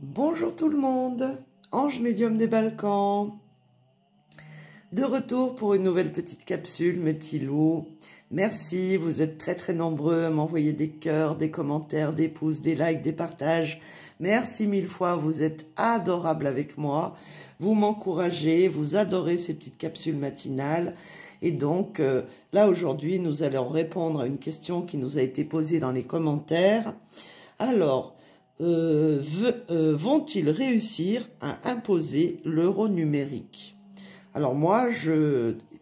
Bonjour tout le monde, Ange médium des Balkans. De retour pour une nouvelle petite capsule, mes petits loups. Merci, vous êtes très très nombreux à m'envoyer des cœurs, des commentaires, des pouces, des likes, des partages. Merci mille fois, vous êtes adorables avec moi. Vous m'encouragez, vous adorez ces petites capsules matinales. Et donc, euh, là aujourd'hui, nous allons répondre à une question qui nous a été posée dans les commentaires. Alors, euh, euh, vont-ils réussir à imposer l'euro numérique Alors moi,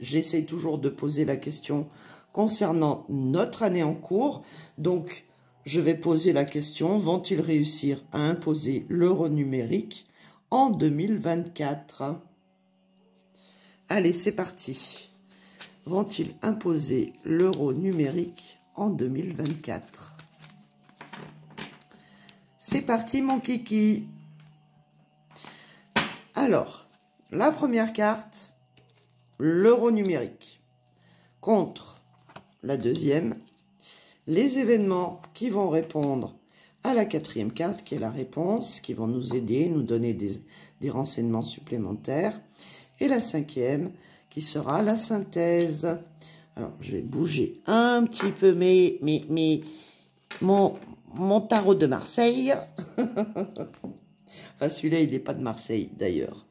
j'essaie toujours de poser la question concernant notre année en cours. Donc, je vais poser la question, vont-ils réussir à imposer l'euro numérique en 2024 Allez, c'est parti. Vont-ils imposer l'euro numérique en 2024 c'est parti mon kiki. Alors, la première carte, l'euro numérique. Contre la deuxième, les événements qui vont répondre à la quatrième carte, qui est la réponse, qui vont nous aider, nous donner des, renseignements supplémentaires. Et la cinquième, qui sera la synthèse. Alors, je vais bouger un petit peu mes, mes, mon, mon tarot de Marseille. enfin, celui-là, il n'est pas de Marseille, d'ailleurs.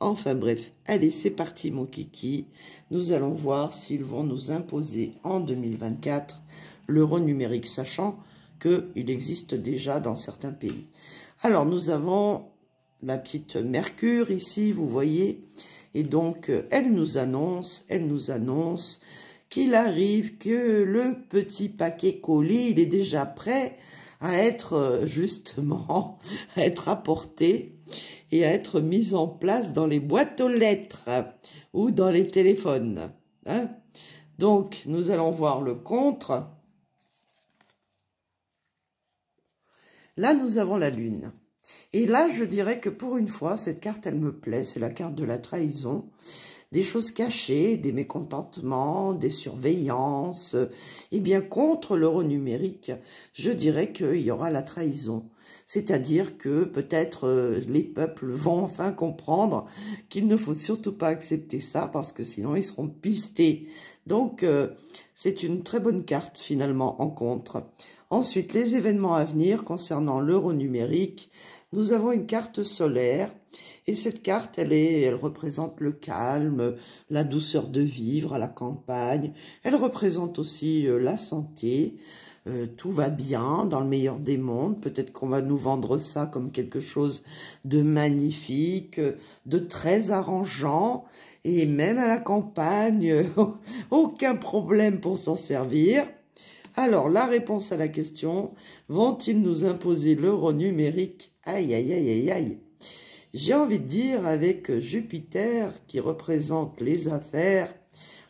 Enfin, bref. Allez, c'est parti, mon kiki. Nous allons voir s'ils vont nous imposer en 2024 l'euro numérique, sachant qu'il existe déjà dans certains pays. Alors, nous avons la petite Mercure ici, vous voyez. Et donc, elle nous annonce, elle nous annonce qu'il arrive que le petit paquet colis, il est déjà prêt à être euh, justement, à être apporté et à être mis en place dans les boîtes aux lettres ou dans les téléphones. Hein. Donc, nous allons voir le contre. Là, nous avons la lune. Et là, je dirais que pour une fois, cette carte, elle me plaît. C'est la carte de la trahison des choses cachées, des mécontentements, des surveillances. Eh bien, contre l'euro numérique, je dirais qu'il y aura la trahison. C'est-à-dire que peut-être euh, les peuples vont enfin comprendre qu'il ne faut surtout pas accepter ça parce que sinon ils seront pistés. Donc euh, c'est une très bonne carte finalement en contre. Ensuite, les événements à venir concernant l'euro numérique, nous avons une carte solaire. Et cette carte, elle, est, elle représente le calme, la douceur de vivre à la campagne. Elle représente aussi euh, la santé. Euh, tout va bien dans le meilleur des mondes. Peut-être qu'on va nous vendre ça comme quelque chose de magnifique, euh, de très arrangeant. Et même à la campagne, aucun problème pour s'en servir. Alors, la réponse à la question, vont-ils nous imposer l'euro numérique Aïe, aïe, aïe, aïe, aïe. J'ai envie de dire, avec Jupiter, qui représente les affaires,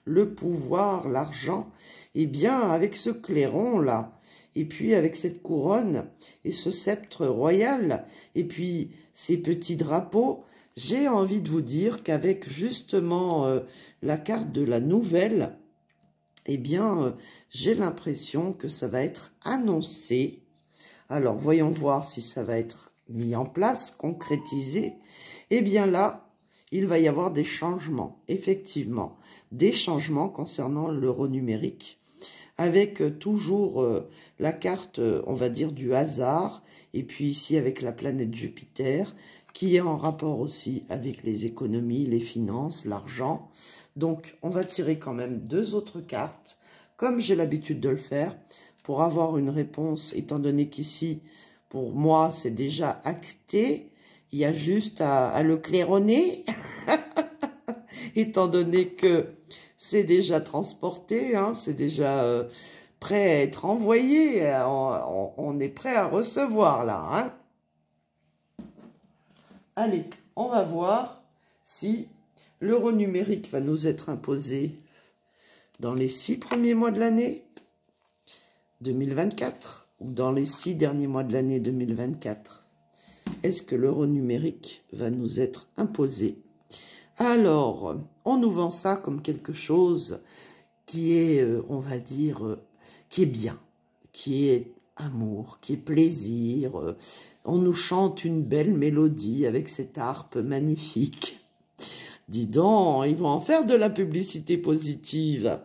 le pouvoir, l'argent, eh bien, avec ce clairon-là, et puis avec cette couronne et ce sceptre royal, et puis ces petits drapeaux, j'ai envie de vous dire qu'avec justement euh, la carte de la nouvelle, eh bien, euh, j'ai l'impression que ça va être annoncé. Alors, voyons voir si ça va être mis en place, concrétisé. Eh bien là, il va y avoir des changements, effectivement, des changements concernant l'euro numérique, avec euh, toujours euh, la carte, on va dire, du hasard, et puis ici avec la planète Jupiter, qui est en rapport aussi avec les économies, les finances, l'argent, donc, on va tirer quand même deux autres cartes, comme j'ai l'habitude de le faire, pour avoir une réponse, étant donné qu'ici, pour moi, c'est déjà acté. Il y a juste à, le claironner, étant donné que c'est déjà transporté, hein, c'est déjà euh, prêt à être envoyé, euh, on, est prêt à recevoir là. Hein. Allez, on va voir si L'euro numérique va nous être imposé dans les six premiers mois de l'année 2024 ou dans les six derniers mois de l'année 2024. Est-ce que l'euro numérique va nous être imposé Alors, on nous vend ça comme quelque chose qui est, euh, on va dire, euh, qui est bien, qui est amour, qui est plaisir. Euh, on nous chante une belle mélodie avec cette harpe magnifique. Dis donc, ils vont en faire de la publicité positive.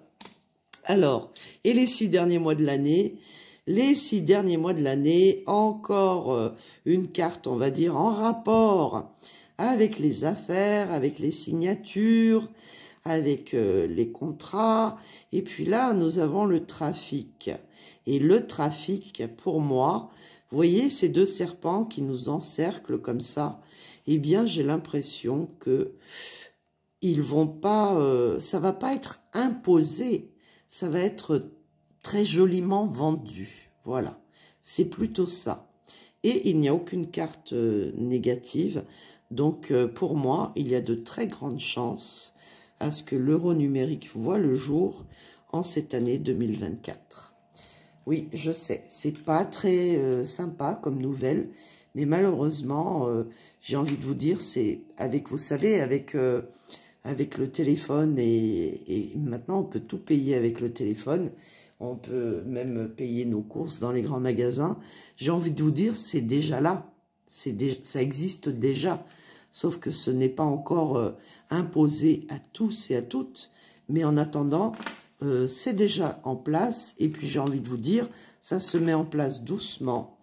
Alors, et les six derniers mois de l'année Les six derniers mois de l'année, encore euh, une carte, on va dire, en rapport avec les affaires, avec les signatures, avec euh, les contrats. Et puis là, nous avons le trafic. Et le trafic, pour moi, vous voyez ces deux serpents qui nous encerclent comme ça Eh bien, j'ai l'impression que ils vont pas, euh, ça va pas être imposé, ça va être très joliment vendu. Voilà, c'est plutôt ça. Et il n'y a aucune carte euh, négative, donc euh, pour moi, il y a de très grandes chances à ce que l'euro numérique voit le jour en cette année 2024. Oui, je sais, c'est pas très sympa comme nouvelle, mais malheureusement, j'ai envie de vous dire, c'est avec, vous savez, avec avec le téléphone et, maintenant on peut tout payer avec le téléphone. On peut même payer nos courses dans les grands magasins. J'ai envie de vous dire, c'est déjà là. ça existe déjà. Sauf que ce n'est pas encore euh, imposé à tous et à toutes. Mais en attendant, euh, c'est déjà en place. Et puis j'ai envie de vous dire, ça se met en place doucement,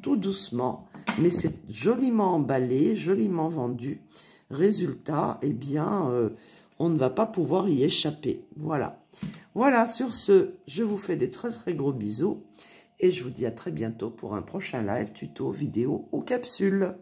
tout doucement. Mais c'est joliment emballé, joliment vendu. Résultat, eh bien, euh, on ne va pas pouvoir y échapper. Voilà. Voilà, sur ce, je vous fais des très très gros bisous et je vous dis à très bientôt pour un prochain live, tuto, vidéo ou capsule.